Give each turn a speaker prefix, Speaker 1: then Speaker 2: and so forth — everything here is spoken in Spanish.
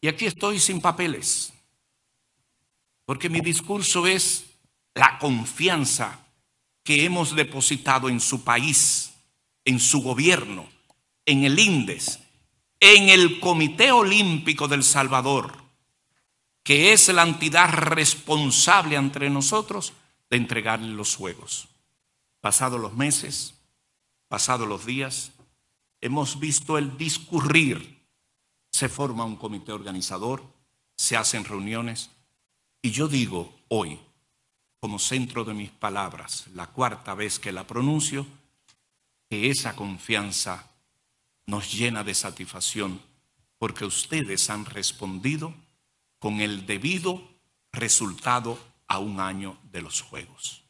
Speaker 1: Y aquí estoy sin papeles, porque mi discurso es la confianza que hemos depositado en su país, en su gobierno, en el INDES, en el Comité Olímpico del Salvador, que es la entidad responsable entre nosotros de entregarle los juegos. Pasados los meses, pasados los días, hemos visto el discurrir se forma un comité organizador, se hacen reuniones. Y yo digo hoy, como centro de mis palabras, la cuarta vez que la pronuncio, que esa confianza nos llena de satisfacción porque ustedes han respondido con el debido resultado a un año de los Juegos.